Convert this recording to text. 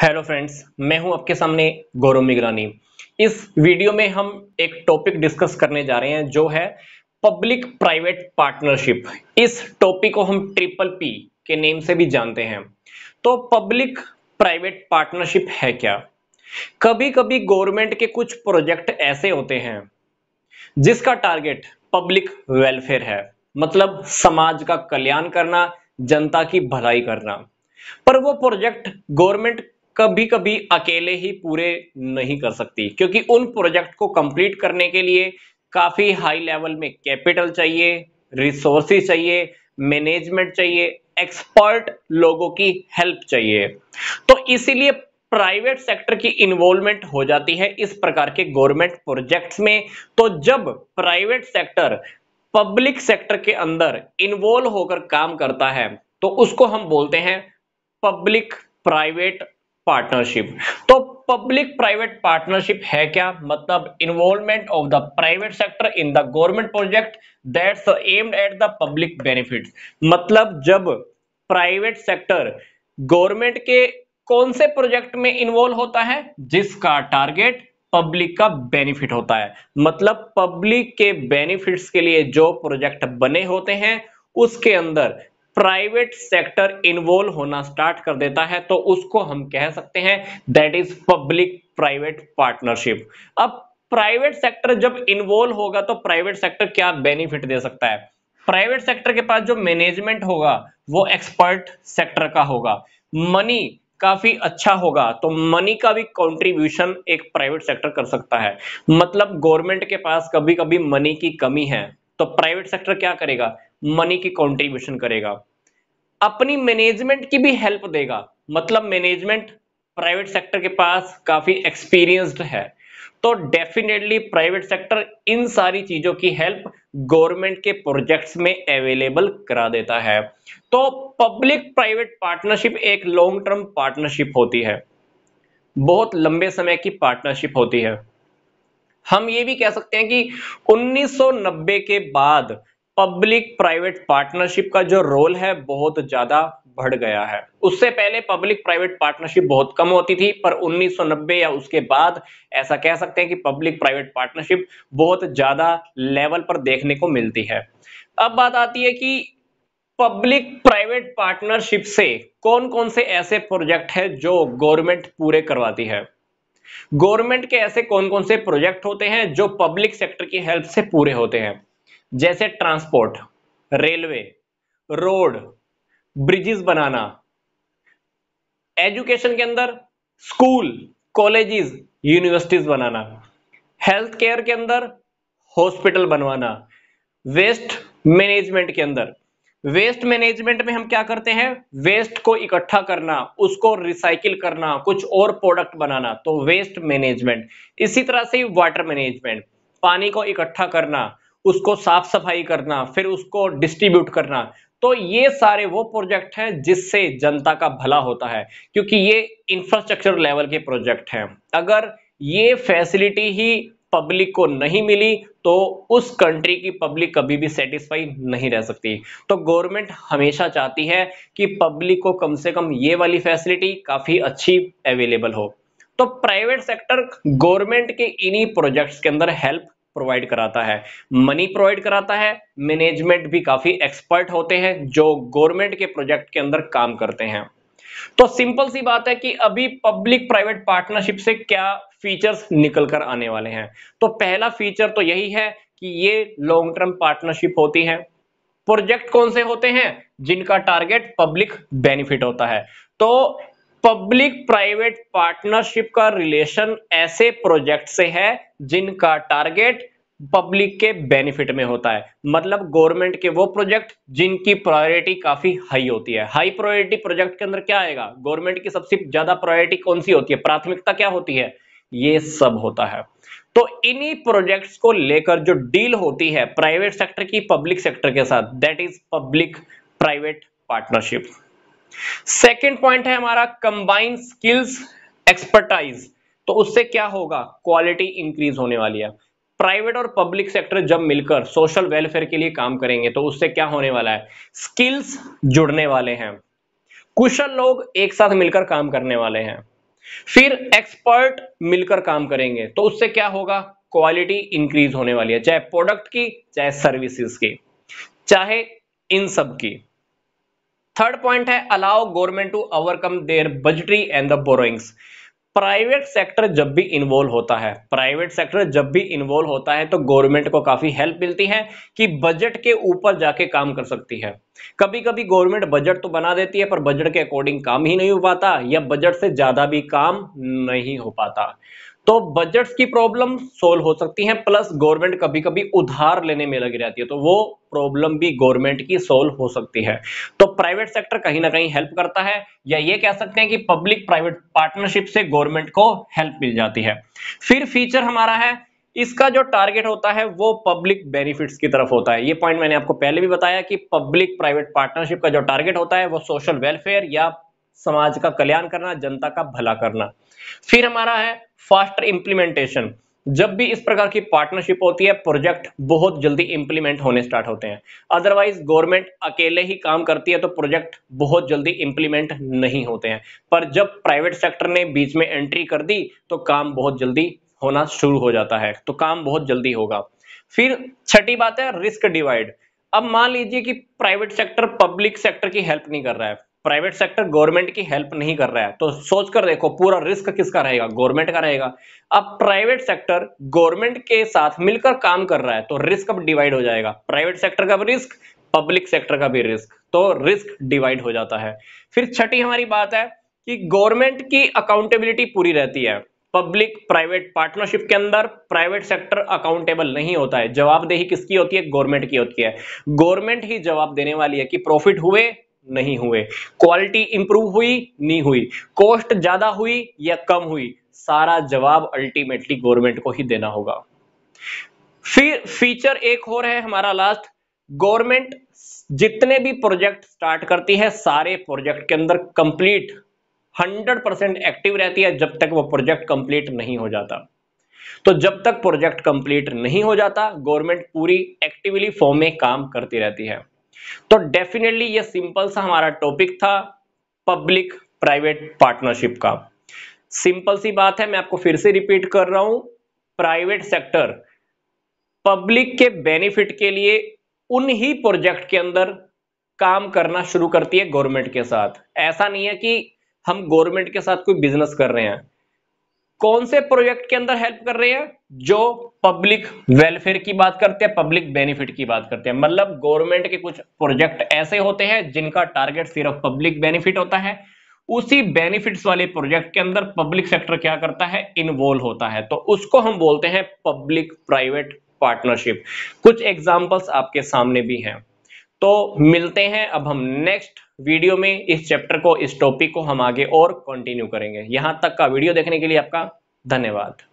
hello friends मैं हूं आपके सामने गौरव मिगरानी इस वीडियो में हम एक टॉपिक डिस्कस करने जा रहे हैं जो है पब्लिक प्राइवेट पार्टनरशिप इस टॉपिक को हम ट्रिपल पी के नेम से भी जानते हैं तो पब्लिक प्राइवेट पार्टनरशिप है क्या कभी कभी गवर्नमेंट के कुछ प्रोजेक्ट ऐसे होते हैं जिसका टारगेट पब्लिक वेलफेयर है मतलब समाज का कल्याण करना जनता की भलाई करना पर वो प्रोजेक्ट गवर्नमेंट कभी कभी अकेले ही पूरे नहीं कर सकती क्योंकि उन प्रोजेक्ट को कंप्लीट करने के लिए काफी हाई लेवल में कैपिटल चाहिए रिसोर्सेज चाहिए मैनेजमेंट चाहिए एक्सपर्ट लोगों की हेल्प चाहिए तो इसीलिए प्राइवेट सेक्टर की इन्वॉल्वमेंट हो जाती है इस प्रकार के गवर्नमेंट प्रोजेक्ट्स में तो जब प्राइवेट सेक्टर पब्लिक सेक्टर के अंदर इन्वॉल्व होकर काम करता है तो उसको हम बोलते हैं पब्लिक प्राइवेट पार्टनरशिप तो पब्लिक प्राइवेट पार्टनरशिप है क्या मतलब involvement of the private sector in the government project that's aimed at the public benefit मतलब जब प्राइवेट सेक्टर गवर्नमेंट के कौन से प्रोजेक्ट में इन्वॉल्व होता है जिसका टारगेट पब्लिक का बेनिफिट होता है मतलब पब्लिक के बेनिफिट्स के लिए जो प्रोजेक्ट बने होते हैं उसके अंदर प्राइवेट सेक्टर इन्वॉल्व होना स्टार्ट कर देता है तो उसको हम कह सकते हैं that is public private partnership अब प्राइवेट सेक्टर जब इन्वॉल्व होगा तो प्राइवेट सेक्टर क्या बेनिफिट दे सकता है प्राइवेट सेक्टर के पास जो मैनेजमेंट होगा वो एक्सपर्ट सेक्टर का होगा मनी काफी अच्छा होगा तो मनी का भी कंट्रीब्यूशन एक प्राइवेट सेक्टर कर सकता है मतलब गवर्नमेंट के पास कभी कभी मनी की कमी है तो प्राइवेट सेक्टर क्या करेगा मनी की कॉन्ट्रीब्यूशन करेगा अपनी मैनेजमेंट की भी हेल्प देगा मतलब मैनेजमेंट प्राइवेट सेक्टर के पास काफी एक्सपीरियंस्ड है तो डेफिनेटली प्राइवेट सेक्टर इन सारी चीजों की हेल्प गवर्नमेंट के प्रोजेक्ट्स में अवेलेबल करा देता है तो पब्लिक प्राइवेट पार्टनरशिप एक लॉन्ग टर्म पार्टनरशिप होती है बहुत लंबे समय की पार्टनरशिप होती है हम ये भी कह सकते हैं कि 1990 के बाद पब्लिक प्राइवेट पार्टनरशिप का जो रोल है बहुत ज्यादा बढ़ गया है उससे पहले पब्लिक प्राइवेट पार्टनरशिप बहुत कम होती थी पर 1990 या उसके बाद ऐसा कह सकते हैं कि पब्लिक प्राइवेट पार्टनरशिप बहुत ज्यादा लेवल पर देखने को मिलती है अब बात आती है कि पब्लिक प्राइवेट पार्टनरशिप से कौन कौन से ऐसे प्रोजेक्ट है जो गवर्नमेंट पूरे करवाती है गवर्नमेंट के ऐसे कौन कौन से प्रोजेक्ट होते हैं जो पब्लिक सेक्टर की हेल्प से पूरे होते हैं जैसे ट्रांसपोर्ट रेलवे रोड ब्रिजेस बनाना एजुकेशन के अंदर स्कूल कॉलेजेस यूनिवर्सिटीज बनाना हेल्थ केयर के अंदर हॉस्पिटल बनवाना वेस्ट मैनेजमेंट के अंदर वेस्ट मैनेजमेंट में हम क्या करते हैं वेस्ट को इकट्ठा करना उसको रिसाइकिल करना कुछ और प्रोडक्ट बनाना तो वेस्ट मैनेजमेंट इसी तरह से वाटर मैनेजमेंट पानी को इकट्ठा करना उसको साफ सफाई करना फिर उसको डिस्ट्रीब्यूट करना तो ये सारे वो प्रोजेक्ट हैं जिससे जनता का भला होता है क्योंकि ये इंफ्रास्ट्रक्चर लेवल के प्रोजेक्ट हैं अगर ये फैसिलिटी ही पब्लिक को नहीं मिली तो उस कंट्री की पब्लिक कभी भी सेटिस्फाई नहीं रह सकती तो गवर्नमेंट हमेशा चाहती है कि पब्लिक को कम से कम ये वाली फैसिलिटी काफी अच्छी अवेलेबल हो तो प्राइवेट सेक्टर गवर्नमेंट के इन्हीं प्रोजेक्ट्स के अंदर हेल्प प्रोवाइड कराता है मनी प्रोवाइड कराता है मैनेजमेंट भी काफी एक्सपर्ट होते हैं जो गवर्नमेंट के प्रोजेक्ट के अंदर काम करते हैं तो सिंपल सी बात है कि अभी पब्लिक प्राइवेट पार्टनरशिप से क्या फीचर्स निकल कर आने वाले हैं तो पहला फीचर तो यही है कि ये लॉन्ग टर्म पार्टनरशिप होती है प्रोजेक्ट कौन से होते हैं जिनका टारगेट पब्लिक बेनिफिट होता है तो पब्लिक प्राइवेट पार्टनरशिप का रिलेशन ऐसे प्रोजेक्ट से है जिनका टारगेट पब्लिक के बेनिफिट में होता है मतलब गवर्नमेंट के वो प्रोजेक्ट जिनकी प्रायोरिटी काफी हाई होती है हाई प्रायोरिटी प्रोजेक्ट के अंदर क्या आएगा गवर्नमेंट की सबसे ज्यादा प्रायोरिटी कौन सी होती है प्राथमिकता क्या होती है ये सब होता है तो इन्हीं प्रोजेक्ट्स को लेकर जो डील होती है प्राइवेट सेक्टर की पब्लिक सेक्टर के साथ that is public private partnership second point है हमारा कंबाइंड स्किल्स एक्सपर्टाइज तो उससे क्या होगा क्वालिटी इंक्रीज होने वाली है प्राइवेट और पब्लिक सेक्टर जब मिलकर सोशल वेलफेयर के लिए काम करेंगे तो उससे क्या होने वाला है स्किल्स जुड़ने वाले हैं कुशल लोग एक साथ मिलकर काम करने वाले हैं फिर एक्सपर्ट मिलकर काम करेंगे तो उससे क्या होगा क्वालिटी इंक्रीज होने वाली है चाहे प्रोडक्ट की चाहे सर्विसेज की चाहे इन सब की थर्ड पॉइंट है allow government to overcome their budgetary and the borrowings private sector जब भी इन्वॉल्व होता है प्राइवेट सेक्टर जब भी इन्वॉल्व होता है तो गवर्नमेंट को काफी हेल्प मिलती है कि बजट के ऊपर जाके काम कर सकती है कभी कभी गवर्नमेंट बजट तो बना देती है पर बजट के अकॉर्डिंग काम ही नहीं हो पाता या बजट से ज्यादा भी काम नहीं हो पाता तो बजट की प्रॉब्लम सोल्व हो सकती है प्लस गवर्नमेंट कभी कभी उधार लेने में लगी रहती है तो वो प्रॉब्लम भी गवर्नमेंट की सोल्व हो सकती है तो प्राइवेट सेक्टर कहीं ना कहीं हेल्प करता है या ये कह सकते हैं कि पब्लिक प्राइवेट पार्टनरशिप से गवर्नमेंट को हेल्प मिल जाती है फिर फीचर हमारा है इसका जो टारगेट होता है वो पब्लिक बेनिफिट्स की तरफ होता है ये पॉइंट मैंने आपको पहले भी बताया कि पब्लिक प्राइवेट पार्टनरशिप का जो टारगेट होता है वो सोशल वेलफेयर या समाज का कल्याण करना जनता का भला करना फिर हमारा है फास्टर इंप्लीमेंटेशन जब भी इस प्रकार की पार्टनरशिप होती है प्रोजेक्ट बहुत जल्दी इंप्लीमेंट होने स्टार्ट होते हैं अदरवाइज गवर्नमेंट अकेले ही काम करती है तो प्रोजेक्ट बहुत जल्दी इंप्लीमेंट नहीं होते हैं पर जब प्राइवेट सेक्टर ने बीच में एंट्री कर दी तो काम बहुत जल्दी होना शुरू हो जाता है तो काम बहुत जल्दी होगा फिर छठी बात है रिस्क डिवाइड अब मान लीजिए कि प्राइवेट सेक्टर पब्लिक सेक्टर की हेल्प नहीं कर रहा है प्राइवेट सेक्टर गवर्नमेंट की हेल्प नहीं कर रहा है तो सोच कर देखो पूरा रिस्क किसका रहेगा गवर्नमेंट का रहेगा अब प्राइवेट सेक्टर गवर्नमेंट के साथ मिलकर काम कर रहा है तो रिस्क अब डिवाइड हो जाएगा प्राइवेट सेक्टर का भी रिस्क पब्लिक सेक्टर का भी रिस्क तो रिस्क डिवाइड हो जाता है फिर छठी हमारी बात है कि गवर्नमेंट की अकाउंटेबिलिटी पूरी रहती है पब्लिक प्राइवेट पार्टनरशिप के अंदर प्राइवेट सेक्टर अकाउंटेबल नहीं होता है जवाबदेही किसकी होती है गवर्नमेंट की होती है गवर्नमेंट ही जवाब देने वाली है कि प्रॉफिट हुए नहीं हुए क्वालिटी इंप्रूव हुई नहीं हुई कॉस्ट ज्यादा हुई या कम हुई सारा जवाब अल्टीमेटली गवर्नमेंट को ही देना होगा फिर फीचर एक और है हमारा लास्ट गवर्नमेंट जितने भी प्रोजेक्ट स्टार्ट करती है सारे प्रोजेक्ट के अंदर कंप्लीट 100 परसेंट एक्टिव रहती है जब तक वो प्रोजेक्ट कंप्लीट नहीं हो जाता तो जब तक प्रोजेक्ट कंप्लीट नहीं हो जाता गवर्नमेंट पूरी एक्टिवली फॉर्म में काम करती रहती है तो डेफिनेटली ये सिंपल सा हमारा टॉपिक था पब्लिक प्राइवेट पार्टनरशिप का सिंपल सी बात है मैं आपको फिर से रिपीट कर रहा हूं प्राइवेट सेक्टर पब्लिक के बेनिफिट के लिए उन्हीं प्रोजेक्ट के अंदर काम करना शुरू करती है गवर्नमेंट के साथ ऐसा नहीं है कि हम गवर्नमेंट के साथ कोई बिजनेस कर रहे हैं कौन से प्रोजेक्ट के अंदर हेल्प कर रहे हैं जो पब्लिक वेलफेयर की बात करते हैं पब्लिक बेनिफिट की बात करते हैं मतलब गवर्नमेंट के कुछ प्रोजेक्ट ऐसे होते हैं जिनका टारगेट सिर्फ पब्लिक बेनिफिट होता है उसी बेनिफिट्स वाले प्रोजेक्ट के अंदर पब्लिक सेक्टर क्या करता है इन्वॉल्व होता है तो उसको हम बोलते हैं पब्लिक प्राइवेट पार्टनरशिप कुछ एग्जाम्पल्स आपके सामने भी हैं तो मिलते हैं अब हम नेक्स्ट वीडियो में इस चैप्टर को इस टॉपिक को हम आगे और कंटिन्यू करेंगे यहां तक का वीडियो देखने के लिए आपका धन्यवाद